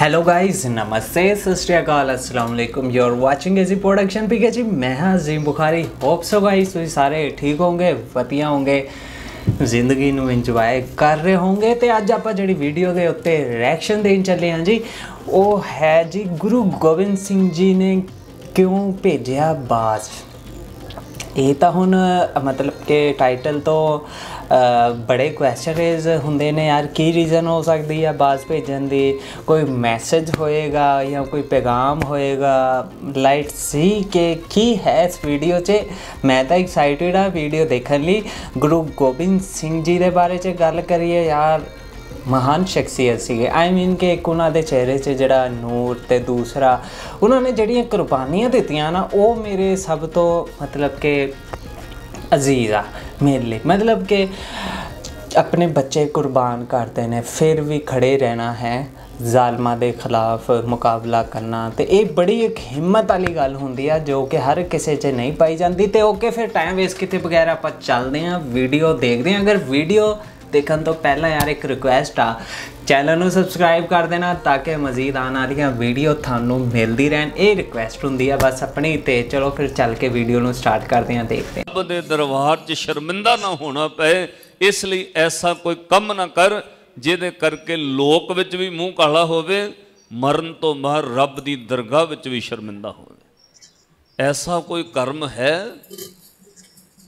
hello guys नमस्ते सस्काल असलम you are watching AG production P K G मैं हाँ Azeem Bukhari hope so guys ਤੁਸੀਂ ਸਾਰੇ ਠੀਕ ਹੋਵੋਗੇ ਵਧੀਆ ਹੋਵੋਗੇ ਜ਼ਿੰਦਗੀ ਨੂੰ ਇੰਜੋਏ ਕਰ ਰਹੇ ਹੋਵੋਗੇ ਤੇ ਅੱਜ ਆਪਾਂ ਜਿਹੜੀ ਵੀਡੀਓ ਦੇ ਉੱਤੇ ਰਿਐਕਸ਼ਨ ਦੇਣ ਚੱਲੇ ਹਾਂ ਜੀ ਉਹ ਹੈ ਜੀ ਗੁਰੂ ਗੋਬਿੰਦ ਸਿੰਘ ਜੀ ਨੇ ਕਿਉਂ ਭੇਜਿਆ ਬਾਜ਼ ਇਹ ਤਾਂ ਹੁਣ ਮਤਲਬ ਕਿ ਟਾਈਟਲ ਤੋਂ ਬੜੇ ਕੁਐਸਚਨਸ ਹੁੰਦੇ ਨੇ ਯਾਰ ਕੀ ਰੀਜ਼ਨ ਹੋ ਸਕਦੀ ਹੈ ਬਾਜ਼ ਭੇਜਣ ਦੀ ਕੋਈ ਮੈਸੇਜ ਹੋਏਗਾ ਜਾਂ ਕੋਈ ਪੈਗਾਮ ਹੋਏਗਾ ਲਾਈਟ ਸੀ ਕਿ ਕੀ ਹੈ ਇਸ ਵੀਡੀਓ 'ਚ ਮੈਂ ਤਾਂ ਐਕਸਾਈਟਿਡ ਆ ਵੀਡੀਓ ਦੇਖਣ ਲਈ ਗੁਰੂ ਗੋਬਿੰਦ ਸਿੰਘ ਜੀ ਦੇ ਬਾਰੇ 'ਚ ਗੱਲ ਕਰੀਏ ਯਾਰ ਮਹਾਨ ਸ਼ਖਸੀਅਤ ਸੀਗੇ ਆਈ ਮੀਨ ਕਿ ਇੱਕ ਉਹਨਾਂ ਦੇ ਚਿਹਰੇ 'ਚ ਜਿਹੜਾ ਨੂਰ ਤੇ ਦੂਸਰਾ ਉਹਨਾਂ ਨੇ ਜਿਹੜੀਆਂ ਕੁਰਬਾਨੀਆਂ ਦਿੱਤੀਆਂ ਨਾ ਉਹ ਮੇਰੇ ਸਭ ਤੋਂ ਮਤਲਬ ਕਿ ਅਜ਼ੀਜ਼ ਆ ਮੇਰੇ ਲਈ ਮਤਲਬ ਕਿ ਆਪਣੇ ਬੱਚੇ ਕੁਰਬਾਨ ਕਰਦੇ ਨੇ ਫਿਰ ਵੀ ਖੜੇ ਰਹਿਣਾ ਹੈ ਜ਼ਾਲਮਾਂ ਦੇ ਖਿਲਾਫ ਮੁਕਾਬਲਾ ਕਰਨਾ ਤੇ ਇਹ ਬੜੀ ਇੱਕ ਹਿੰਮਤ ਵਾਲੀ ਗੱਲ ਹੁੰਦੀ ਆ ਜੋ ਕਿ ਹਰ ਕਿਸੇ 'ਚ ਨਹੀਂ ਪਾਈ ਜਾਂਦੀ ਤੇ ਓਕੇ ਫਿਰ ਟਾਈਮ ਵੇਸ ਕਿਤੇ ਬਗੈਰ ਆਪਾਂ ਚੱਲਦੇ ਆਂ ਵੀਡੀਓ ਦੇਖਦੇ ਆਂ ਅਗਰ ਵੀਡੀਓ ਦੇਖਣ ਤੋਂ ਪਹਿਲਾਂ ਯਾਰ ਇੱਕ ਰਿਕੁਐਸਟ ਆ ਚੈਨਲ ਨੂੰ ਸਬਸਕ੍ਰਾਈਬ ਕਰ ਦੇਣਾ ਤਾਂ ਕਿ ਮਜ਼ੀਦ ਆਉਣ ਵਾਲੀਆਂ ਵੀਡੀਓ ਤੁਹਾਨੂੰ ਮਿਲਦੀ ਰਹਿਣ ਇਹ ਰਿਕੁਐਸਟ ਹੁੰਦੀ ਆ ਬਸ ਆਪਣੀ ਤੇ ਚਲੋ ਫਿਰ ਚੱਲ ਕੇ ਵੀਡੀਓ ਨੂੰ ਸਟਾਰਟ ਕਰਦੇ ਆਂ ਦੇਖਦੇ ਆਂ ਬੰਦੇ ਦਰਬਾਰ 'ਚ ਸ਼ਰਮਿੰਦਾ ਨਾ ਹੋਣਾ ਪਏ ਇਸ ਲਈ ਐਸਾ ਕੋਈ ਕੰਮ ਨਾ ਕਰ ਜਿਹਦੇ ਕਰਕੇ ਲੋਕ ਵਿੱਚ ਵੀ ਮੂੰਹ ਕਾਲਾ ਹੋਵੇ ਮਰਨ ਤੋਂ ਬਾਅਦ ਰੱਬ ਦੀ ਦਰਗਾਹ ਵਿੱਚ ਵੀ ਸ਼ਰਮਿੰਦਾ ਹੋਵੇ ਐਸਾ ਕੋਈ ਕਰਮ ਹੈ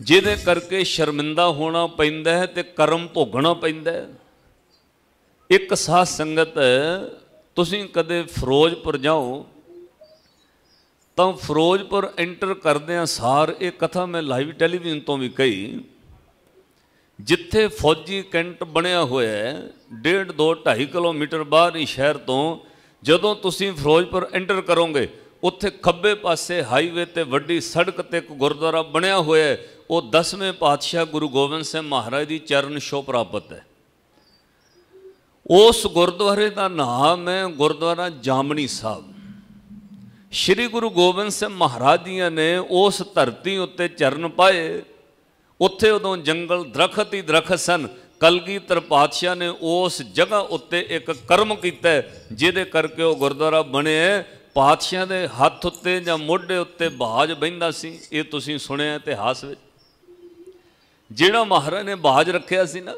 ਜਿਹਦੇ ਕਰਕੇ ਸ਼ਰਮਿੰਦਾ ਹੋਣਾ ਪੈਂਦਾ ਹੈ ਤੇ ਕਰਮ ਭੋਗਣਾ ਪੈਂਦਾ ਹੈ ਇੱਕ ਸਾਧ ਸੰਗਤ ਤੁਸੀਂ ਕਦੇ ਫਿਰੋਜ਼ਪੁਰ ਜਾਓ ਤਾਂ ਫਿਰੋਜ਼ਪੁਰ ਐਂਟਰ ਕਰਦਿਆਂ ਸਾਰ ਇਹ ਕਥਾ ਮੈਂ ਲਾਈਵ ਟੈਲੀਵਿਜ਼ਨ ਤੋਂ ਵੀ ਕਹੀ ਜਿੱਥੇ ਫੌਜੀ ਕੈਂਟ ਬਣਿਆ ਹੋਇਆ ਹੈ 1.5 2 2.5 ਕਿਲੋਮੀਟਰ ਬਾਹਰ ਹੀ ਸ਼ਹਿਰ ਤੋਂ ਜਦੋਂ ਤੁਸੀਂ ਫਿਰੋਜ਼ਪੁਰ ਐਂਟਰ ਕਰੋਗੇ ਉੱਥੇ ਖੱਬੇ ਪਾਸੇ ਹਾਈਵੇ ਤੇ ਵੱਡੀ ਸੜਕ ਤੇ ਇੱਕ ਗੁਰਦੁਆਰਾ ਬਣਿਆ ਹੋਇਆ ਹੈ ਉਹ 10ਵੇਂ ਪਾਤਸ਼ਾਹ ਗੁਰੂ ਗੋਬਿੰਦ ਸਿੰਘ ਮਹਾਰਾਜ ਦੀ ਚਰਨ ਛੋਹ ਪ੍ਰਾਪਤ ਹੈ ਉਸ ਗੁਰਦੁਆਰੇ ਦਾ ਨਾਮ ਹੈ ਗੁਰਦੁਆਰਾ ਜਾਮਣੀ ਸਾਹਿਬ ਸ੍ਰੀ ਗੁਰੂ ਗੋਬਿੰਦ ਸਿੰਘ ਮਹਾਰਾਜ ਜੀ ਨੇ ਉਸ ਧਰਤੀ ਉੱਤੇ ਚਰਨ ਪਾਏ ਉੱਥੇ ਉਦੋਂ ਜੰਗਲ ਦਰਖਤ ਹੀ ਦਰਖਤ ਸਨ ਕਲਗੀਧਰ ਪਾਤਸ਼ਾਹ ਨੇ ਉਸ ਜਗ੍ਹਾ ਉੱਤੇ ਇੱਕ ਕਰਮ ਕੀਤਾ ਜਿਹਦੇ ਕਰਕੇ ਉਹ ਗੁਰਦੁਆਰਾ ਬਣਿਆ ਪਾਤਸ਼ਾਹ ਦੇ ਹੱਥ ਉੱਤੇ ਜਾਂ ਮੋਢੇ ਉੱਤੇ ਬਾਜ ਬੈੰਦਾ ਸੀ ਇਹ ਤੁਸੀਂ ਸੁਣਿਆ ਇਤਿਹਾਸ ਵਿੱਚ ਜਿਹੜਾ ਮਹਾਰਾਜ ਨੇ ਬਾਜ ਰੱਖਿਆ ਸੀ ਨਾ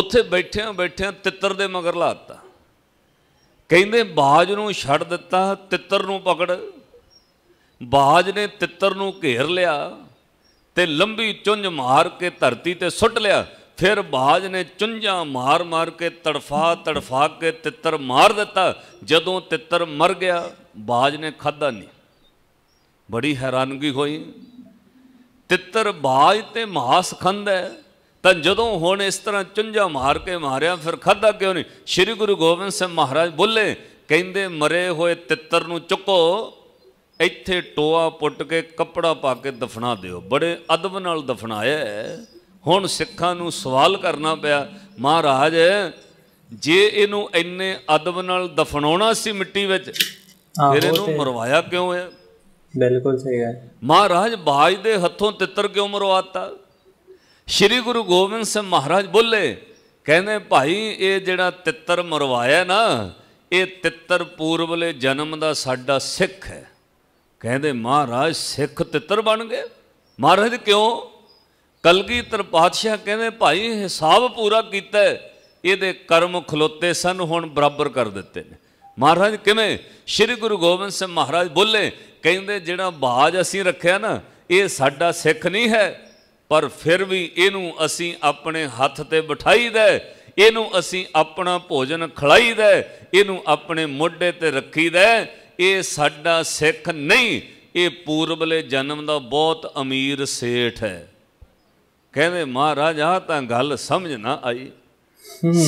ਉੱਥੇ ਬੈਠਿਆਂ ਬੈਠਿਆਂ ਤਿੱਤਰ ਦੇ ਮਗਰ ਲਾਤਾ ਕਹਿੰਦੇ ਬਾਜ ਨੂੰ ਛੱਡ ਦਿੱਤਾ ਤਿੱਤਰ ਨੂੰ ਪਕੜ ਬਾਜ ਨੇ ਤਿੱਤਰ ਨੂੰ ਘੇਰ ਲਿਆ ਤੇ ਲੰਬੀ ਚੁੰਝ ਮਾਰ ਕੇ ਧਰਤੀ ਤੇ ਸੁੱਟ ਲਿਆ ਫਿਰ ਬਾਜ ਨੇ ਚੁੰਝਾਂ ਮਾਰ ਮਾਰ ਕੇ ਤੜਫਾ ਤੜਫਾ ਕੇ ਤਿੱਤਰ ਮਾਰ ਦਿੱਤਾ ਜਦੋਂ ਤਿੱਤਰ ਮਰ ਗਿਆ ਬਾਜ ਨੇ ਖਾਦਾ ਨਹੀਂ ਬੜੀ ਹੈਰਾਨਗੀ ਹੋਈ ਤਿੱਤਰ ਬਾਜ ਤੇ ਮਹਾਸ ਖੰਦਾ ਤਾਂ ਜਦੋਂ ਹੁਣ ਇਸ ਤਰ੍ਹਾਂ ਚੁੰਝਾ ਮਾਰ ਕੇ ਮਾਰਿਆ ਫਿਰ ਖਾਦਾ ਕਿਉਂ ਨਹੀਂ ਸ੍ਰੀ ਗੁਰੂ ਗੋਬਿੰਦ ਸਿੰਘ ਮਹਾਰਾਜ ਬੋਲੇ ਕਹਿੰਦੇ ਮਰੇ ਹੋਏ ਤਿੱਤਰ ਨੂੰ ਚੁੱਕੋ ਇੱਥੇ ਟੋਆ ਪੁੱਟ ਕੇ ਕੱਪੜਾ ਪਾ ਕੇ ਦਫਨਾ ਦਿਓ ਬੜੇ ਅਦਬ ਨਾਲ ਦਫਨਾਇਆ ਹੁਣ ਸਿੱਖਾਂ ਨੂੰ ਸਵਾਲ ਕਰਨਾ ਪਿਆ ਮਹਾਰਾਜ ਜੇ ਇਹਨੂੰ ਇੰਨੇ ਅਦਬ ਨਾਲ ਦਫਨਾਉਣਾ ਸੀ ਮਿੱਟੀ ਵਿੱਚ ਫਿਰ ਇਹਨੂੰ ਮਰਵਾਇਆ ਕਿਉਂ ਹੈ ਬਿਲਕੁਲ ਸਹੀ ਹੈ ਮਹਾਰਾਜ ਬਾਜ ਦੇ ਹੱਥੋਂ ਤਿੱਤਰ ਕਿਉਂ ਮਰਵਾਤਾ ਸ਼੍ਰੀ ਗੁਰੂ ਗੋਬਿੰਦ ਸਿੰਘ ਮਹਾਰਾਜ ਬੋਲੇ ਕਹਿੰਦੇ ਭਾਈ ਇਹ ਜਿਹੜਾ ਤਿੱਤਰ ਮਰਵਾਇਆ ਨਾ ਇਹ ਤਿੱਤਰ ਪੂਰਬਲੇ ਜਨਮ ਦਾ ਸਾਡਾ ਸਿੱਖ ਹੈ ਕਹਿੰਦੇ ਮਹਾਰਾਜ ਸਿੱਖ ਤਿੱਤਰ ਬਣ ਗਏ ਮਹਾਰਾਜ ਕਿਉਂ ਕਲਗੀਧਰ ਪਾਤਸ਼ਾਹ ਕਹਿੰਦੇ ਭਾਈ ਹਿਸਾਬ ਪੂਰਾ ਕੀਤਾ ਇਹਦੇ ਕਰਮ ਖਲੋਤੇ ਸਨ ਹੁਣ ਬਰਾਬਰ ਕਰ ਦਿੱਤੇ ਨੇ ਮਹਾਰਾਜ ਕਿਵੇਂ ਸ਼੍ਰੀ ਗੁਰੂ ਗੋਬਿੰਦ ਸਿੰਘ ਮਹਾਰਾਜ ਬੋਲੇ ਕਹਿੰਦੇ ਜਿਹੜਾ ਬਾਜ ਅਸੀਂ ਰੱਖਿਆ ਨਾ ਇਹ ਸਾਡਾ ਸਿੱਖ ਨਹੀਂ ਹੈ ਪਰ ਫਿਰ ਵੀ ਇਹਨੂੰ ਅਸੀਂ ਆਪਣੇ ਹੱਥ ਤੇ ਬਿਠਾਈਦਾ ਇਹਨੂੰ ਅਸੀਂ ਆਪਣਾ ਭੋਜਨ ਖਲਾਈਦਾ ਇਹਨੂੰ ਆਪਣੇ ਮੋਢੇ ਤੇ ਰੱਖੀਦਾ ਇਹ ਸਾਡਾ ਸਿੱਖ ਨਹੀਂ ਇਹ ਪੂਰਬਲੇ ਜਨਮ ਦਾ ਬਹੁਤ ਅਮੀਰ ਸੇਠ ਹੈ ਕਹਿੰਦੇ ਮਹਾਰਾਜ ਆ ਤਾਂ ਗੱਲ ਸਮਝ ਨਾ ਆਈ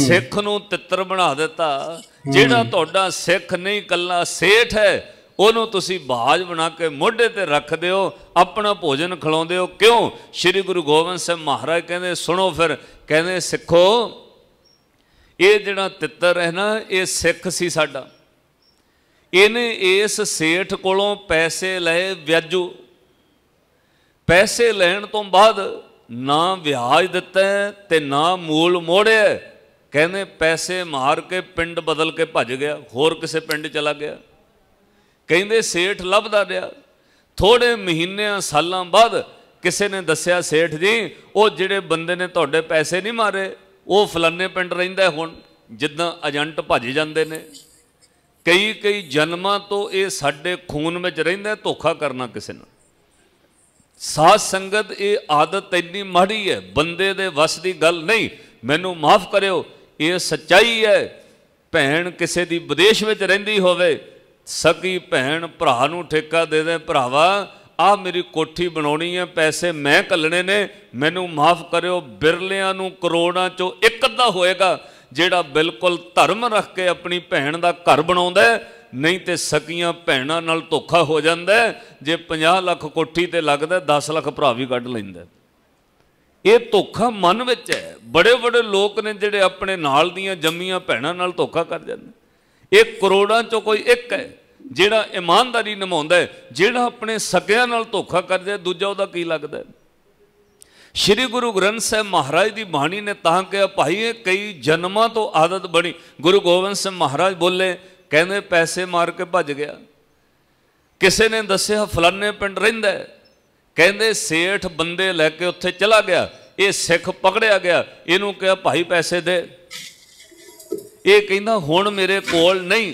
ਸਿੱਖ ਨੂੰ ਤਿੱਤਰ ਬਣਾ ਦਿੱਤਾ ਜਿਹੜਾ ਤੁਹਾਡਾ ਸਿੱਖ ਨਹੀਂ ਕੱਲਾ ਸੇਠ ਹੈ ਉਹਨੂੰ ਤੁਸੀਂ ਬਾਜ ਬਣਾ ਕੇ ਮੋਢੇ ਤੇ ਰੱਖਦੇ ਹੋ ਆਪਣਾ ਭੋਜਨ ਖਿਲਾਉਂਦੇ ਹੋ ਕਿਉਂ ਸ੍ਰੀ ਗੁਰੂ ਗੋਬਿੰਦ ਸਿੰਘ ਮਹਾਰਾਜ ਕਹਿੰਦੇ ਸੁਣੋ ਫਿਰ ਕਹਿੰਦੇ ਸਿੱਖੋ ਇਹ ਜਿਹੜਾ ਤਿੱਤਰ ਹੈ ਨਾ ਇਹ ਸਿੱਖ ਸੀ ਸਾਡਾ ਇਹਨੇ ਇਸ ਸੇਠ ਕੋਲੋਂ ਪੈਸੇ ਲਏ ਵਿਆਜੂ ਪੈਸੇ ਲੈਣ ਤੋਂ ਬਾਅਦ ਨਾ ਵਿਆਜ ਦਿੱਤਾ ਤੇ ਨਾ ਮੂਲ ਮੋੜਿਆ ਕਹਿੰਦੇ ਪੈਸੇ ਮਾਰ ਕੇ ਪਿੰਡ ਬਦਲ ਕੇ ਭੱਜ ਗਿਆ ਹੋਰ ਕਿਸੇ ਪਿੰਡ ਚਲਾ ਗਿਆ ਕਹਿੰਦੇ ਸੇਠ ਲੱਭਦਾ ਰਿਹਾ ਥੋੜੇ ਮਹੀਨਿਆਂ ਸਾਲਾਂ ਬਾਅਦ ਕਿਸੇ ਨੇ ਦੱਸਿਆ ਸੇਠ ਜੀ ਉਹ ਜਿਹੜੇ ਬੰਦੇ ਨੇ ਤੁਹਾਡੇ ਪੈਸੇ ਨਹੀਂ ਮਾਰੇ ਉਹ ਫਲਾਨੇ ਪਿੰਡ ਰਹਿੰਦਾ ਹੁਣ ਜਿੱਦਾਂ ਏਜੰਟ ਭੱਜ ਜਾਂਦੇ ਨੇ ਕਈ ਕਈ ਜਨਮਾਂ ਤੋਂ ਇਹ ਸਾਡੇ ਖੂਨ ਵਿੱਚ ਰਹਿੰਦਾ ਧੋਖਾ ਕਰਨਾ ਕਿਸੇ ਨਾਲ ਸਾਧ ਸੰਗਤ ਇਹ ਆਦਤ ਇੰਨੀ ਮਾੜੀ ਹੈ ਬੰਦੇ ਦੇ ਵਸ ਦੀ ਗੱਲ ਨਹੀਂ ਮੈਨੂੰ ਮਾਫ ਕਰਿਓ ਇਹ ਸੱਚਾਈ ਹੈ ਭੈਣ ਕਿਸੇ ਦੀ ਵਿਦੇਸ਼ ਵਿੱਚ ਰਹਿੰਦੀ ਹੋਵੇ ਸਕੀ ਭੈਣ ਭਰਾ ਨੂੰ ਠੇਕਾ ਦੇ ਦੇ ਭਰਾਵਾ ਆ ਮੇਰੀ ਕੋਠੀ ਬਣਾਉਣੀ ਹੈ ਪੈਸੇ ਮੈਂ ਕੱਲਣੇ ਨੇ ਮੈਨੂੰ ਮਾਫ ਕਰਿਓ ਬਿਰਲਿਆਂ ਨੂੰ ਕਰੋੜਾਂ ਚੋਂ ਇੱਕ ਦਾ ਹੋਏਗਾ ਜਿਹੜਾ ਬਿਲਕੁਲ ਧਰਮ ਰੱਖ ਕੇ ਆਪਣੀ ਭੈਣ ਦਾ ਘਰ ਬਣਾਉਂਦਾ ਨਹੀਂ ਤੇ ਸਕੀਆਂ ਭੈਣਾਂ ਨਾਲ ਧੋਖਾ ਹੋ ਜਾਂਦਾ ਜੇ 50 ਲੱਖ ਕੋਠੀ ਤੇ ਲੱਗਦਾ 10 ਲੱਖ ਭਰਾ ਵੀ ਕੱਢ ਲੈਂਦਾ ਇਹ ਧੋਖਾ ਮਨ ਵਿੱਚ ਹੈ ਬੜੇ ਬੜੇ ਲੋਕ ਨੇ ਜਿਹੜੇ ਆਪਣੇ ਨਾਲ ਦੀਆਂ ਜੰਮੀਆਂ ਭੈਣਾਂ ਨਾਲ ਧੋਖਾ ਕਰ ਜਾਂਦੇ ਇਹ ਕਰੋੜਾਂ ਚੋਂ ਕੋਈ ਇੱਕ ਹੈ ਜਿਹੜਾ ਇਮਾਨਦਾਰੀ ਨਿਭਾਉਂਦਾ ਹੈ ਜਿਹੜਾ ਆਪਣੇ ਸਕਿਆਂ ਨਾਲ ਧੋਖਾ ਕਰ ਜਾਏ ਦੂਜਾ ਉਹਦਾ ਕੀ ਲੱਗਦਾ ਸ਼੍ਰੀ ਗੁਰੂ ਗ੍ਰੰਥ ਸਾਹਿਬ ਮਹਾਰਾਜ ਦੀ ਬਾਣੀ ਨੇ ਤਾਂ ਕਿਹਾ ਭਾਈ ਇਹ ਕਈ ਜਨਮਾਂ ਤੋਂ ਆਦਤ ਬਣੀ ਗੁਰੂ ਗੋਬਿੰਦ ਸਿੰਘ ਮਹਾਰਾਜ ਬੋਲੇ ਕਹਿੰਦੇ ਪੈਸੇ ਮਾਰ ਕੇ ਭੱਜ ਗਿਆ ਕਿਸੇ ਨੇ ਦੱਸਿਆ ਫਲਾਨੇ ਪਿੰਡ ਰਹਿੰਦਾ ਕਹਿੰਦੇ ਸੇਠ ਬੰਦੇ ਲੈ ਕੇ ਉੱਥੇ ਚਲਾ ਗਿਆ ਇਹ ਸਿੱਖ ਪਕੜਿਆ ਗਿਆ ਇਹਨੂੰ ਕਿਹਾ ਭਾਈ ਪੈਸੇ ਦੇ ਇਹ ਕਹਿੰਦਾ ਹੁਣ ਮੇਰੇ ਕੋਲ ਨਹੀਂ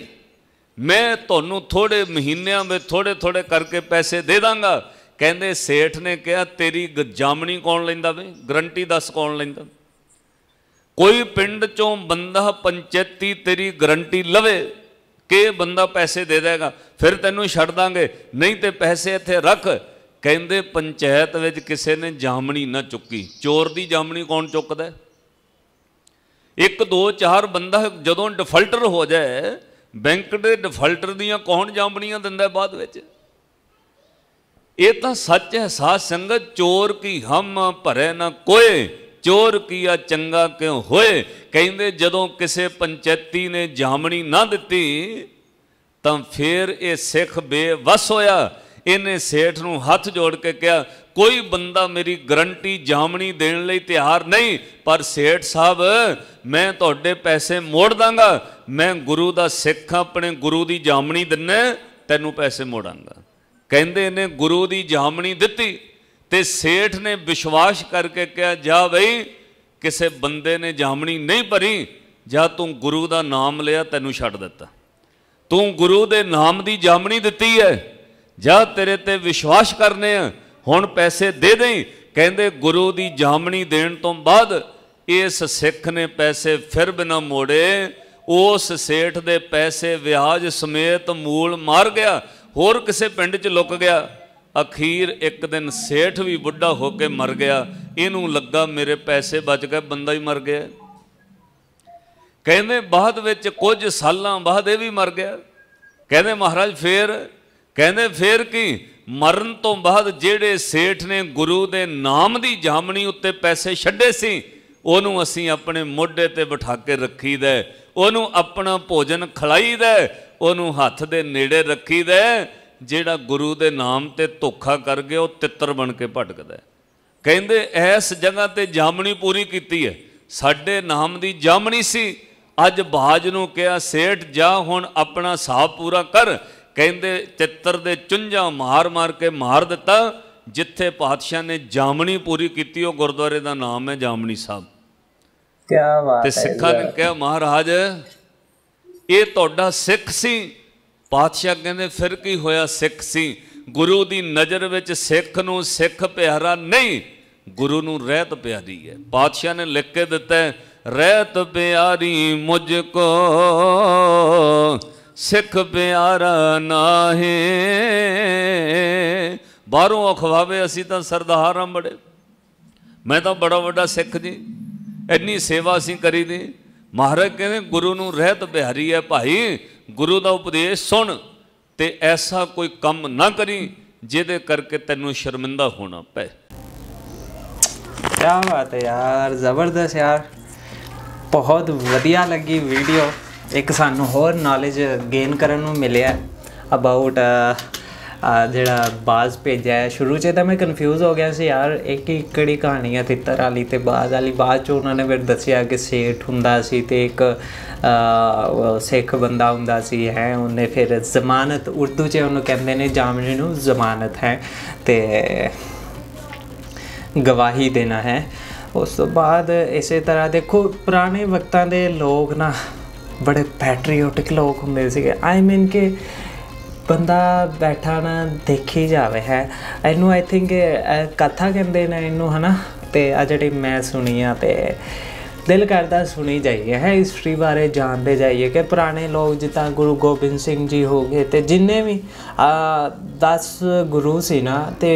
ਮੈਂ ਤੁਹਾਨੂੰ ਥੋੜੇ ਮਹੀਨਿਆਂ ਵਿੱਚ ਥੋੜੇ ਥੋੜੇ ਕਰਕੇ ਪੈਸੇ ਦੇ ਦਾਂਗਾ ਕਹਿੰਦੇ ਸੇਠ ਨੇ ਕਿਹਾ ਤੇਰੀ ਜਾਮਣੀ ਕੌਣ ਲੈਂਦਾ ਵੇ ਗਰੰਟੀ ਦੱਸ ਕੌਣ ਲੈਂਦਾ ਕੋਈ ਪਿੰਡ ਚੋਂ ਬੰਦਾ ਪੰਚਾਇਤੀ ਤੇਰੀ ਗਰੰਟੀ ਲਵੇ ਕਿ ਬੰਦਾ ਪੈਸੇ ਦੇ ਦੇਗਾ ਫਿਰ ਤੈਨੂੰ ਛੱਡ ਦਾਂਗੇ ਨਹੀਂ ਤੇ ਪੈਸੇ ਇੱਥੇ ਰੱਖ ਕਹਿੰਦੇ ਪੰਚਾਇਤ ਵਿੱਚ ਕਿਸੇ ਨੇ ਜਾਮਣੀ ਨਾ ਚੁੱਕੀ ਚੋਰ ਦੀ ਜਾਮਣੀ ਕੌਣ ਚੁੱਕਦਾ ਇੱਕ ਦੋ ਚਾਰ ਬੰਦਾ ਜਦੋਂ ਡਿਫਾਲਟਰ ਹੋ ਜਾਏ ਬੈਂਕ ਦੇ ਡਿਫਾਲਟਰ ਦੀਆਂ ਕੌਣ ਜਾਮਣੀਆਂ ਦਿੰਦਾ ਬਾਅਦ ਵਿੱਚ ਇਹ ਤਾਂ ਸੱਚ ਹੈ ਸਾਧ ਸੰਗਤ ਚੋਰ ਕੀ ਹਮ ਭਰੇ ਨਾ ਕੋਏ ਚੋਰ ਕੀਆ ਚੰਗਾ ਕਿਉਂ ਹੋਏ ਕਹਿੰਦੇ ਜਦੋਂ ਕਿਸੇ ਪੰਚਾਇਤੀ ਨੇ ਜਾਮਣੀ ਨਾ ਦਿੱਤੀ ਤਾਂ ਫਿਰ ਇਹ ਸਿੱਖ ਬੇਵਸ ਹੋਇਆ ਇਹਨੇ ਸੇਠ ਨੂੰ ਹੱਥ ਜੋੜ ਕੇ ਕਿਹਾ ਕੋਈ ਬੰਦਾ ਮੇਰੀ ਗਰੰਟੀ ਜਾਮਣੀ ਦੇਣ ਲਈ ਤਿਆਰ ਨਹੀਂ ਪਰ ਸੇਠ ਸਾਹਿਬ ਮੈਂ ਤੁਹਾਡੇ ਪੈਸੇ ਮੋੜ ਦਾਂਗਾ ਮੈਂ ਗੁਰੂ ਦਾ ਸਿੱਖ ਆਪਣੇ ਗੁਰੂ ਦੀ ਜਾਮਣੀ ਦਿੰਨਾ ਤੈਨੂੰ ਪੈਸੇ ਮੋੜਾਂਗਾ ਕਹਿੰਦੇ ਨੇ ਗੁਰੂ ਦੀ ਜਾਮਣੀ ਦਿੱਤੀ ਤੇ ਸੇਠ ਨੇ ਵਿਸ਼ਵਾਸ ਕਰਕੇ ਕਿਹਾ ਜਾ ਬਈ ਕਿਸੇ ਬੰਦੇ ਨੇ ਜਾਮਣੀ ਨਹੀਂ ਭਰੀ ਜਾ ਤੂੰ ਗੁਰੂ ਦਾ ਨਾਮ ਲਿਆ ਤੈਨੂੰ ਛੱਡ ਦਿੱਤਾ ਤੂੰ ਗੁਰੂ ਦੇ ਨਾਮ ਦੀ ਜਾਮਣੀ ਦਿੱਤੀ ਹੈ ਜਾ ਤੇਰੇ ਤੇ ਵਿਸ਼ਵਾਸ ਕਰਨੇ ਆ ਹੁਣ ਪੈਸੇ ਦੇ ਦੇਈ ਕਹਿੰਦੇ ਗੁਰੂ ਦੀ ਜਾਮਣੀ ਦੇਣ ਤੋਂ ਬਾਅਦ ਇਸ ਸਿੱਖ ਨੇ ਪੈਸੇ ਫਿਰ ਬਿਨਾ ਮੋੜੇ ਉਸ ਸੇਠ ਦੇ ਪੈਸੇ ਵਿਆਜ ਸਮੇਤ ਮੂਲ ਮਾਰ ਗਿਆ ਹੋਰ ਕਿਸੇ ਪਿੰਡ 'ਚ ਲੁਕ ਗਿਆ ਅਖੀਰ ਇੱਕ ਦਿਨ ਸੇਠ ਵੀ ਬੁੱਢਾ ਹੋ ਕੇ ਮਰ ਗਿਆ ਇਹਨੂੰ ਲੱਗਾ ਮੇਰੇ ਪੈਸੇ ਬਚ ਗਏ ਬੰਦਾ ਹੀ ਮਰ ਗਿਆ ਕਹਿੰਦੇ ਬਾਅਦ ਵਿੱਚ ਕੁਝ ਸਾਲਾਂ ਬਾਅਦ ਇਹ ਵੀ ਮਰ ਗਿਆ ਕਹਿੰਦੇ ਮਹਾਰਾਜ ਫੇਰ ਕਹਿੰਦੇ ਫੇਰ ਕੀ ਮਰਨ ਤੋਂ ਬਾਅਦ ਜਿਹੜੇ ਸੇਠ ਨੇ ਗੁਰੂ ਦੇ ਨਾਮ ਦੀ ਜਾਮਣੀ ਉੱਤੇ ਪੈਸੇ ਛੱਡੇ ਸੀ ਉਹਨੂੰ ਅਸੀਂ ਆਪਣੇ ਮੋਢੇ ਤੇ ਬਿਠਾ ਕੇ ਰੱਖੀਦਾ ਉਹਨੂੰ ਆਪਣਾ ਭੋਜਨ ਖਲਾਈਦਾ ਉਹਨੂੰ ਹੱਥ ਦੇ ਨੇੜੇ ਰੱਖੀਦਾ ਜਿਹੜਾ ਗੁਰੂ ਦੇ ਨਾਮ ਤੇ ਧੋਖਾ ਕਰ ਗਿਆ ਉਹ ਤਿੱਤਰ ਬਣ ਕੇ ਭਟਕਦਾ ਕਹਿੰਦੇ ਐਸ ਜਗ੍ਹਾ ਤੇ ਜਾਮਣੀ ਪੂਰੀ ਕੀਤੀ ਹੈ ਸਾਡੇ ਨਾਮ ਦੀ ਜਾਮਣੀ ਸੀ ਅੱਜ ਬਾਜ ਨੂੰ ਕਿਹਾ ਸੇਠ ਜਾ ਹੁਣ ਆਪਣਾ ਸਾਹ ਪੂਰਾ ਕਰ ਕਹਿੰਦੇ ਚਿੱਤਰ ਦੇ ਚੁੰਝਾਂ ਮਾਰ ਮਾਰ ਕੇ ਮਾਰ ਦਿੱਤਾ ਜਿੱਥੇ ਪਾਤਸ਼ਾਹ ਨੇ ਜਾਮਣੀ ਪੂਰੀ ਕੀਤੀ ਉਹ ਗੁਰਦੁਆਰੇ ਦਾ ਨਾਮ ਹੈ ਜਾਮਣੀ ਸਾਹਿਬ ਕੀ ਬਾਤ ਹੈ ਤੇ ਸਿੱਖਾਂ ਨੇ ਕਿਹਾ ਮਹਾਰਾਜ ਇਹ ਤੁਹਾਡਾ ਸਿੱਖ ਸੀ ਪਾਤਸ਼ਾਹ ਕਹਿੰਦੇ ਫਿਰ ਕੀ ਹੋਇਆ ਸਿੱਖ ਸੀ ਗੁਰੂ ਦੀ ਨਜ਼ਰ ਵਿੱਚ ਸਿੱਖ ਨੂੰ ਸਿੱਖ ਪਿਆਰਾ ਨਹੀਂ ਗੁਰੂ ਨੂੰ ਰਹਿਤ ਪਿਆਰੀ ਹੈ ਪਾਤਸ਼ਾਹ ਨੇ ਲਿਖ ਕੇ ਦਿੱਤਾ ਰਹਿਤ ਪਿਆਰੀ ਮੁਝ ਕੋ ਸਿੱਖ ਪਿਆਰਾ ਨਾਹੀ ਬਾਹਰੋਂ ਅਖਵਾਵੇ ਅਸੀਂ ਤਾਂ ਸਰਦਾਰ ਆ ਬੜੇ ਮੈਂ ਤਾਂ ਬੜਾ ਵੱਡਾ ਸਿੱਖ ਜੀ ਇੰਨੀ ਸੇਵਾ ਅਸੀਂ ਕਰੀ ਦੀ ਮਹਾਰਾਜ ਕਹਿੰਦੇ ਗੁਰੂ ਨੂੰ ਰਹਿਤ ਬਿਹਾਰੀ ਹੈ ਭਾਈ ਗੁਰੂ ਦਾ ਉਪਦੇਸ਼ ਸੁਣ ਤੇ ਐਸਾ ਕੋਈ ਕੰਮ ਨਾ ਕਰੀ ਜਿਹਦੇ ਕਰਕੇ ਤੈਨੂੰ ਸ਼ਰਮਿੰਦਾ ਹੋਣਾ ਪਏ ਕੀ ਬਾਤ ਹੈ ਯਾਰ ਜ਼ਬਰਦਸਤ ਯਾਰ ਬਹੁਤ ਵਧੀਆ ਲੱਗੀ ਵੀਡੀਓ ਇੱਕ ਸਾਨੂੰ ਹੋਰ ਨੌਲੇਜ ਗੇਨ ਕਰਨ ਨੂੰ ਮਿਲਿਆ ਅਬਾਊਟ ਜਿਹੜਾ ਬਾਜ਼ ਭੇਜਿਆ ਹੈ ਸ਼ੁਰੂ 'ਚ ਤਾਂ ਮੈਂ ਕਨਫਿਊਜ਼ ਹੋ ਗਿਆ ਸੀ ਯਾਰ ਇੱਕ ਇੱਕ ਕਿਹੜੀ ਕਹਾਣੀ ਹੈ ਤਿੱਤਰ ਵਾਲੀ ਤੇ ਬਾਜ਼ ਵਾਲੀ ਬਾਅਦ 'ਚ ਉਹਨਾਂ ਨੇ ਫਿਰ ਦੱਸਿਆ ਕਿ ਸੇਠ ਹੁੰਦਾ ਸੀ ਤੇ ਇੱਕ ਸਿੱਖ ਬੰਦਾ ਹੁੰਦਾ ਸੀ ਹੈ ਉਹਨੇ ਫਿਰ ਜ਼ਮਾਨਤ ਉਰਦੂ 'ਚ ਉਹਨੂੰ ਕਹਿੰਦੇ ਨੇ ਜਾਮਨੀ ਨੂੰ ਜ਼ਮਾਨਤ ਹੈ ਤੇ ਗਵਾਹੀ ਦੇਣਾ ਹੈ ਉਸ ਤੋਂ ਬਾਅਦ ਇਸੇ ਤਰ੍ਹਾਂ ਦੇਖੋ ਪੁਰਾਣੇ ਵਕਤਾਂ ਦੇ ਲੋਕ ਨਾ ਬੜੇ ਪੈਟਰੀਓਟਿਕ ਲੋਕ ਹੁੰਦੇ ਸੀਗੇ ਆਈ ਮੀਨ ਕਿ ਬੰਦਾ ਬੈਠਾ ਨਾ ਦੇਖੀ ਜਾਵੇ ਹੈ ਇਹਨੂੰ ਆਈ ਥਿੰਕ ਕਥਾ ਕਹਿੰਦੇ ਨੇ ਇਹਨੂੰ ਹਨਾ ਤੇ ਆ ਜਿਹੜੀ ਮੈਂ ਸੁਣੀ ਆ ਤੇ ਦਿਲ ਕਰਦਾ ਸੁਣੀ ਜਾਈਏ ਹੈ ਹਿਸਟਰੀ ਬਾਰੇ ਜਾਣਦੇ ਜਾਈਏ ਕਿ ਪੁਰਾਣੇ ਲੋਕ ਜਿੱਦਾਂ ਗੁਰੂ ਗੋਬਿੰਦ ਸਿੰਘ ਜੀ ਹੋ ਗਏ ਤੇ ਜਿੰਨੇ ਵੀ 10 ਗੁਰੂ ਸੀ ਨਾ ਤੇ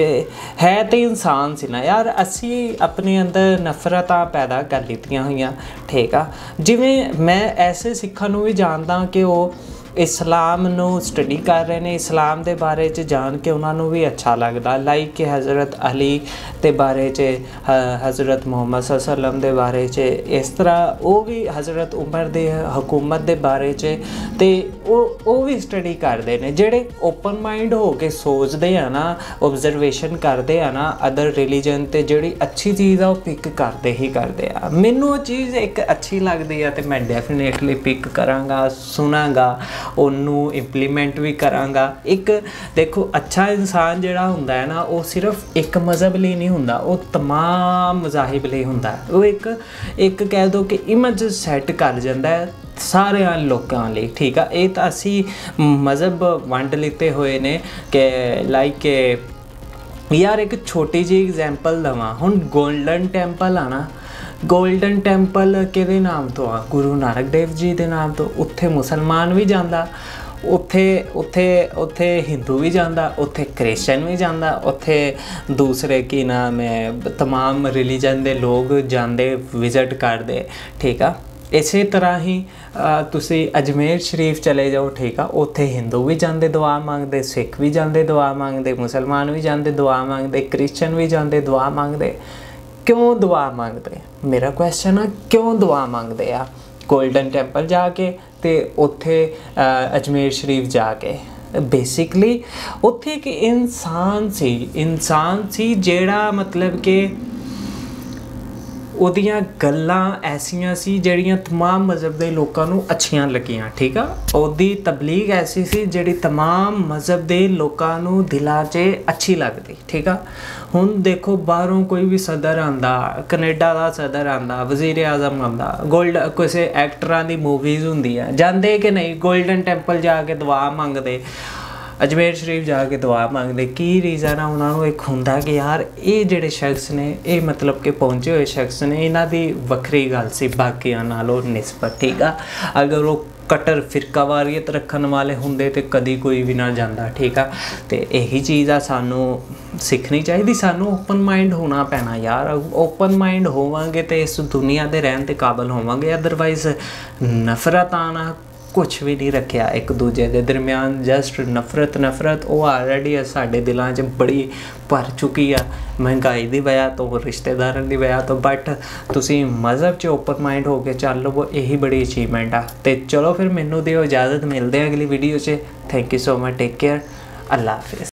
ਹੈ ਤੇ ਇਨਸਾਨ ਸੀ ਨਾ ਯਾਰ ਅਸੀਂ ਆਪਣੇ ਅੰਦਰ ਨਫ਼ਰਤਾਂ ਪੈਦਾ ਕਰ ਦਿੱਤੀਆਂ ਹੋਈਆਂ ਠੀਕ ਆ ਜਿਵੇਂ ਮੈਂ ਐਸੇ ਸਿੱਖਾਂ ਨੂੰ ਵੀ ਜਾਣਦਾ ਕਿ ਉਹ ਇਸਲਾਮ ਨੂੰ ਸਟੱਡੀ ਕਰ ਰਹੇ ਨੇ ਇਸਲਾਮ ਦੇ ਬਾਰੇ ਚ ਜਾਣ ਕੇ ਉਹਨਾਂ ਨੂੰ ਵੀ ਅੱਛਾ ਲੱਗਦਾ ਲਾਈਕ ਕਿ ਹਜ਼ਰਤ ਅਲੀ ਤੇ ਬਾਰੇ ਚ ਹਜ਼ਰਤ ਮੁਹੰਮਦ ਸੱਲਮ ਦੇ ਬਾਰੇ ਚ ਇਸ ਤਰ੍ਹਾਂ ਉਹ ਵੀ ਹਜ਼ਰਤ ਉਮਰ ਦੇ ਹਕੂਮਤ ਦੇ ਬਾਰੇ ਚ ਤੇ ਉਹ ਉਹ ਵੀ ਸਟੱਡੀ ਕਰਦੇ ਨੇ ਜਿਹੜੇ ਓਪਨ ਮਾਈਂਡ ਹੋ ਕੇ ਸੋਚਦੇ ਆ ਨਾ ਆਬਜ਼ਰਵੇਸ਼ਨ ਕਰਦੇ ਆ ਨਾ ਅਦਰ ਰਿਲੀਜੀਅਨ ਤੇ ਜਿਹੜੀ ਅੱਛੀ ਚੀਜ਼ ਆ ਉਹ ਪਿਕ ਕਰਦੇ ਹੀ ਕਰਦੇ ਆ ਮੈਨੂੰ ਉਹ ਚੀਜ਼ ਇੱਕ ਅੱਛੀ ਲੱਗਦੀ ਆ ਤੇ ਮੈਂ ਡੈਫੀਨੇਟਲੀ ਪਿਕ ਕਰਾਂਗਾ ਸੁਣਾਗਾ ਉਹਨੂੰ ਇੰਪਲੀਮੈਂਟ ਵੀ ਕਰਾਂਗਾ ਇੱਕ ਦੇਖੋ ਅੱਛਾ ਇਨਸਾਨ ਜਿਹੜਾ ਹੁੰਦਾ ਹੈ ਨਾ ਉਹ ਸਿਰਫ ਇੱਕ ਮਜ਼ਹਬ ਲਈ ਨਹੀਂ ਹੁੰਦਾ ਉਹ तमाम ਮਜ਼ਾਹਿਬ ਲਈ ਹੁੰਦਾ ਉਹ ਇੱਕ ਇੱਕ ਕਹਿ ਦੋ ਕਿ ਇਮੇਜ ਸੈੱਟ ਕਰ ਜਾਂਦਾ ਹੈ ਸਾਰੇ ਲੋਕਾਂ ਲਈ ਠੀਕ ਆ ਇਹ ਤਾਂ ਅਸੀਂ ਮਜ਼ਹਬ ਵੰਡ ਲਿੱਤੇ ਹੋਏ ਨੇ ਕਿ ਲਾਈਕ ਇਹ ਯਾਰ ਇੱਕ ਛੋਟੀ ਜੀ ਐਗਜ਼ਾਮਪਲ ਦਵਾਂ ਹੁਣ ਗੋਲਡਨ ਟੈਂਪਲ ਆਣਾ ਗੋਲਡਨ ਟੈਂਪਲ ਕਿਹਦੇ ਨਾਮ ਤੋਂ ਆ ਗੁਰੂ ਨਾਨਕ ਦੇਵ ਜੀ ਦੇ ਨਾਮ ਤੋਂ ਉੱਥੇ ਮੁਸਲਮਾਨ ਵੀ ਜਾਂਦਾ ਉੱਥੇ ਉੱਥੇ ਉੱਥੇ ਹਿੰਦੂ ਵੀ ਜਾਂਦਾ ਉੱਥੇ ਕ੍ਰਿਸਚਨ ਵੀ ਜਾਂਦਾ ਉੱਥੇ ਦੂਸਰੇ ਕੀ ਨਾਮ ਹੈ तमाम ਰਿਲੀਜੀਅਨ ਦੇ ਲੋਕ ਜਾਂਦੇ ਵਿਜ਼ਿਟ ਕਰਦੇ ਠੀਕ ਆ ਇਸੇ ਤਰ੍ਹਾਂ ਹੀ ਤੁਸੀਂ ਅਜਮੇਰ ਸ਼ਰੀਫ ਚਲੇ ਜਾਓ ਠੀਕ ਆ ਉੱਥੇ ਹਿੰਦੂ ਵੀ ਜਾਂਦੇ ਦੁਆ ਮੰਗਦੇ ਸਿੱਖ ਵੀ ਜਾਂਦੇ ਦੁਆ ਮੰਗਦੇ ਮੁਸਲਮਾਨ ਵੀ ਜਾਂਦੇ ਦੁਆ ਮੰਗਦੇ ਕ੍ਰਿਸਚਨ ਵੀ ਜਾਂਦੇ ਦੁਆ ਮੰਗਦੇ ਕਿਉਂ ਦੁਆ ਮੰਗਦੇ ਮੇਰਾ ਕੁਐਸਚਨ ਆ ਕਿਉਂ ਦੁਆ ਮੰਗਦੇ ਆ 골ਡਨ ਟੈਂਪਲ ਜਾ ਕੇ ਤੇ ਉੱਥੇ ਅਜਮੇਰ ਸ਼ਰੀਫ ਜਾ ਕੇ ਬੇਸਿਕਲੀ ਉੱਥੇ ਇੱਕ ਇਨਸਾਨ ਸੀ ਇਨਸਾਨ ਸੀ ਜਿਹੜਾ ਮਤਲਬ ਕਿ ਉਹਦੀਆਂ ਗੱਲਾਂ ਐਸੀਆਂ ਸੀ ਜਿਹੜੀਆਂ तमाम ਮਜ਼ਹਬ ਦੇ ਲੋਕਾਂ ਨੂੰ ਅੱਛੀਆਂ ਲੱਗੀਆਂ ਠੀਕ ਆ ਉਹਦੀ ਤਬਲੀਗ ਐਸੀ ਸੀ ਜਿਹੜੀ तमाम ਮਜ਼ਹਬ ਦੇ ਲੋਕਾਂ ਨੂੰ ਦਿਲਾਂ 'ਚ ਅੱਛੀ ਲੱਗਦੀ ਠੀਕ ਆ ਹੁਣ ਦੇਖੋ ਬਾਹਰੋਂ ਕੋਈ ਵੀ ਸਦਰ ਆਂਦਾ ਕੈਨੇਡਾ ਦਾ ਸਦਰ ਆਂਦਾ ਵਜ਼ੀਰ ਆਜ਼ਮ ਆਂਦਾ 골ਡ ਕਿਸੇ ਐਕਟਰਾਂ ਦੀ ਮੂਵੀਜ਼ ਹੁੰਦੀ ਆ ਜਾਂਦੇ ਕਿ ਨਹੀਂ 골ਡਨ ਟੈਂਪਲ ਜਾ ਕੇ ਦੁਆ ਮੰਗਦੇ ਅਜਮੇਰ ਸ਼ਰੀਫ ਜਾ ਕੇ ਦੁਆ ਮੰਗਦੇ ਕੀ ਰੀਜ਼ਨ ਆ ਉਹਨਾਂ ਨੂੰ ਇੱਕ ਹੁੰਦਾ ਕਿ ਯਾਰ ਇਹ ਜਿਹੜੇ ਸ਼ਖਸ ਨੇ ਇਹ ਮਤਲਬ ਕਿ ਪਹੁੰਚੇ ਹੋਏ ਸ਼ਖਸ ਨੇ ਇਹਨਾਂ ਦੀ ਵੱਖਰੀ ਗੱਲ ਸੀ ਬਾਕੀਆਂ ਨਾਲੋਂ ਨਿਸਬਤ ਠੀਕ ਆ ਅਗਰ ਉਹ ਕਟਰ ਫਿਰਕਾਵਾਰੀਅਤ ਰੱਖਣ ਵਾਲੇ ਹੁੰਦੇ ਤੇ ਕਦੀ ਕੋਈ ਵੀ ਨਾ ਜਾਂਦਾ ਠੀਕ ਆ ਤੇ ਇਹੀ ਚੀਜ਼ ਆ ਸਾਨੂੰ ਸਿੱਖਣੀ ਚਾਹੀਦੀ ਸਾਨੂੰ ਓਪਨ ਮਾਈਂਡ ਹੋਣਾ ਪੈਣਾ ਯਾਰ ਓਪਨ ਮਾਈਂਡ ਹੋਵਾਂਗੇ ਤੇ ਇਸ ਦੁਨੀਆ ਦੇ ਰਹਿਣ ਤੇ ਕਾਬਲ ਹੋਵਾਂਗੇ ਅਦਰਵਾਈਜ਼ ਨਫ਼ਰਤ ਆਣਾ ਕੁਝ ਵੀ ਨਹੀਂ ਰੱਖਿਆ ਇੱਕ ਦੂਜੇ ਦੇ ਦਰਮਿਆਨ ਜਸਟ ਨਫ਼ਰਤ ਨਫ਼ਰਤ ਉਹ ਆਲਰੇਡੀ ਸਾਡੇ ਦਿਲਾਂ 'ਚ ਬੜੀ ਭਰ ਚੁੱਕੀ ਆ ਮਹਿੰਗਾਈ ਦੀ ਵਜ੍ਹਾ ਤੋਂ ਰਿਸ਼ਤੇਦਾਰਾਂ ਦੀ ਵਜ੍ਹਾ ਤੋਂ ਬਟ ਤੁਸੀਂ ਮਜ਼ਹਬ 'ਚ ਓਪਨ ਮਾਈਂਡ ਹੋ ਕੇ ਚੱਲ ਲਵੋ ਇਹੀ ਬੜੀ ਅਚੀਵਮੈਂਟ ਆ ਤੇ ਚਲੋ ਫਿਰ ਮੈਨੂੰ ਦਿਓ ਇਜਾਜ਼ਤ ਮਿਲਦੇ ਆ ਅਗਲੀ ਵੀਡੀਓ 'ਚ thank you so much take care ਅੱਲਾ ਹਾਫਿਜ਼